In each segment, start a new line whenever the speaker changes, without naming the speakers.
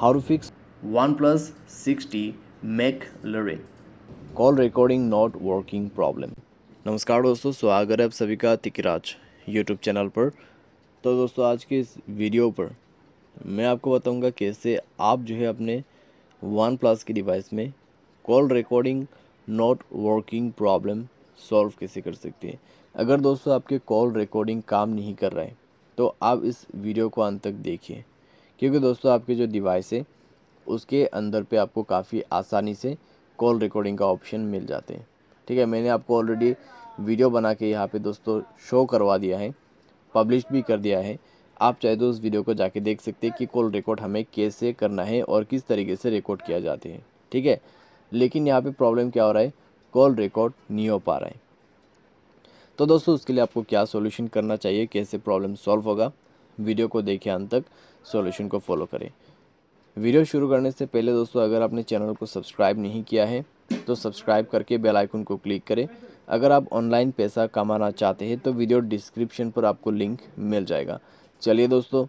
how to fix OnePlus 60 McLaren call recording not working problem नमस्कार दोस्तों स्वागत है आप सभी का तिकराज यूट्यूब चैनल पर तो दोस्तों आज के इस वीडियो पर मैं आपको बताऊंगा कैसे आप जो है अपने वन प्लस की डिवाइस में call recording not working problem solve कैसे कर सकते हैं अगर दोस्तों आपके कॉल रिकॉर्डिंग काम नहीं कर रहा है तो आप इस वीडियो को अंत तक देखिए क्योंकि दोस्तों आपकी जो डिवाइस है उसके अंदर पे आपको काफ़ी आसानी से कॉल रिकॉर्डिंग का ऑप्शन मिल जाते हैं ठीक है मैंने आपको ऑलरेडी वीडियो बना के यहाँ पे दोस्तों शो करवा दिया है पब्लिश भी कर दिया है आप चाहे तो उस वीडियो को जाके देख सकते हैं कि कॉल रिकॉर्ड हमें कैसे करना है और किस तरीके से रिकॉर्ड किया जाते हैं ठीक है लेकिन यहाँ पर प्रॉब्लम क्या हो रहा है कॉल रिकॉर्ड नहीं हो पा रहा है तो दोस्तों उसके लिए आपको क्या सोल्यूशन करना चाहिए कैसे प्रॉब्लम सॉल्व होगा वीडियो को देखें अंत तक सॉल्यूशन को फॉलो करें वीडियो शुरू करने से पहले दोस्तों अगर आपने चैनल को सब्सक्राइब नहीं किया है तो सब्सक्राइब करके बेल आइकन को क्लिक करें अगर आप ऑनलाइन पैसा कमाना चाहते हैं तो वीडियो डिस्क्रिप्शन पर आपको लिंक मिल जाएगा चलिए दोस्तों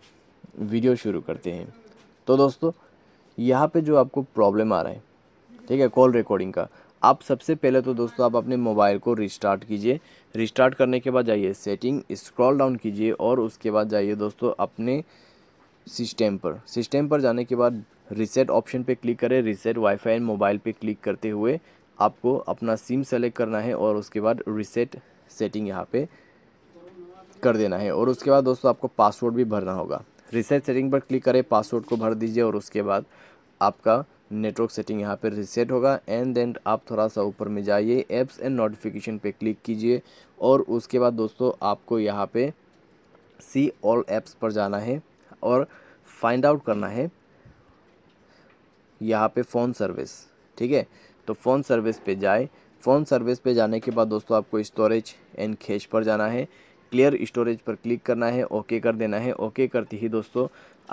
वीडियो शुरू करते हैं तो दोस्तों यहाँ पर जो आपको प्रॉब्लम आ रहा है ठीक है कॉल रिकॉर्डिंग का आप सबसे पहले तो दोस्तों आप अपने मोबाइल को रिस्टार्ट कीजिए रिस्टार्ट करने के बाद जाइए सेटिंग स्क्रॉल डाउन कीजिए और उसके बाद जाइए दोस्तों अपने सिस्टम पर सिस्टम पर जाने के बाद रिसेट ऑप्शन पे क्लिक करें रिसेट वाईफाई एंड मोबाइल पे क्लिक करते हुए आपको अपना सिम सेलेक्ट करना है और उसके बाद रिसेट सेटिंग यहाँ पे कर देना है और उसके बाद दोस्तों आपको पासवर्ड भी भरना होगा रिसेट सेटिंग पर क्लिक करें पासवर्ड को भर दीजिए और उसके बाद आपका नेटवर्क सेटिंग यहाँ पर रिसेट होगा एंड देन आप थोड़ा सा ऊपर में जाइए एप्स एंड नोटिफिकेशन पे क्लिक कीजिए और उसके बाद दोस्तों आपको यहाँ पे सी ऑल एप्स पर जाना है और फाइंड आउट करना है यहाँ पे फ़ोन सर्विस ठीक है तो फ़ोन सर्विस पे जाए फ़ोन सर्विस पे जाने के बाद दोस्तों आपको स्टोरेज एंड खेच पर जाना है क्लियर स्टोरेज पर क्लिक करना है ओके कर देना है ओके करते ही दोस्तों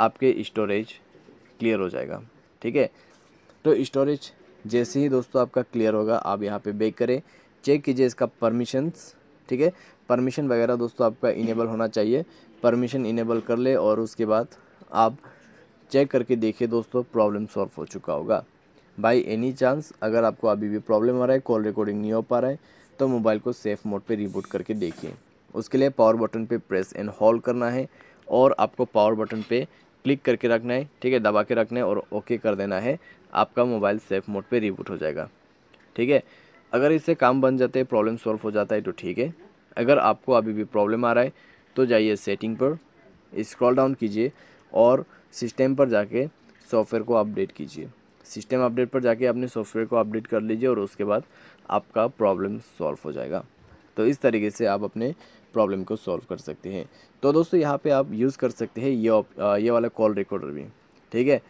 आपके स्टोरेज क्लियर हो जाएगा ठीक है तो स्टोरेज जैसे ही दोस्तों आपका क्लियर होगा आप यहाँ पे बेक करें चेक कीजिए इसका परमिशंस ठीक है परमिशन वगैरह दोस्तों आपका इनेबल होना चाहिए परमिशन इनेबल कर ले और उसके बाद आप चेक करके देखिए दोस्तों प्रॉब्लम सॉल्व हो चुका होगा बाई एनी चांस अगर आपको अभी भी प्रॉब्लम आ रहा है कॉल रिकॉर्डिंग नहीं हो पा रहा है तो मोबाइल को सेफ मोड पर रिबूट करके देखिए उसके लिए पावर बटन पर प्रेस एंड हॉल करना है और आपको पावर बटन पे क्लिक करके रखना है ठीक है दबा के रखना है और ओके कर देना है आपका मोबाइल सेफ मोड पे रिबूट हो जाएगा ठीक है अगर इससे काम बन जाते हैं प्रॉब्लम सॉल्व हो जाता है तो ठीक है अगर आपको अभी भी प्रॉब्लम आ रहा है तो जाइए सेटिंग पर स्क्रॉल डाउन कीजिए और सिस्टम पर जाके सॉफ्टवेयर को अपडेट कीजिए सिस्टम अपडेट पर जाके अपने सॉफ्टवेयर को अपडेट कर लीजिए और उसके बाद आपका प्रॉब्लम सॉल्व हो जाएगा तो इस तरीके से आप अपने प्रॉब्लम को सॉल्व कर सकते हैं तो दोस्तों यहाँ पे आप यूज़ कर सकते हैं ये ये वाला कॉल रिकॉर्डर भी ठीक है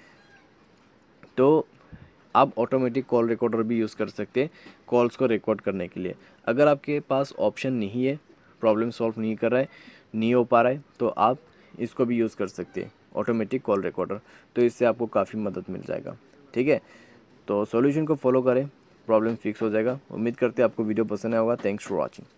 तो आप ऑटोमेटिक कॉल रिकॉर्डर भी यूज़ कर सकते हैं कॉल्स को रिकॉर्ड करने के लिए अगर आपके पास ऑप्शन नहीं है प्रॉब्लम सॉल्व नहीं कर रहा है नहीं हो पा रहा है तो आप इसको भी यूज़ कर सकते हैं ऑटोमेटिक कॉल रिकॉर्डर तो इससे आपको काफ़ी मदद मिल जाएगा ठीक है तो सॉल्यूशन को फॉलो करें प्रॉब्लम फिक्स हो जाएगा उम्मीद करते हैं आपको वीडियो पसंद आया होगा थैंक्स फॉर वॉचिंग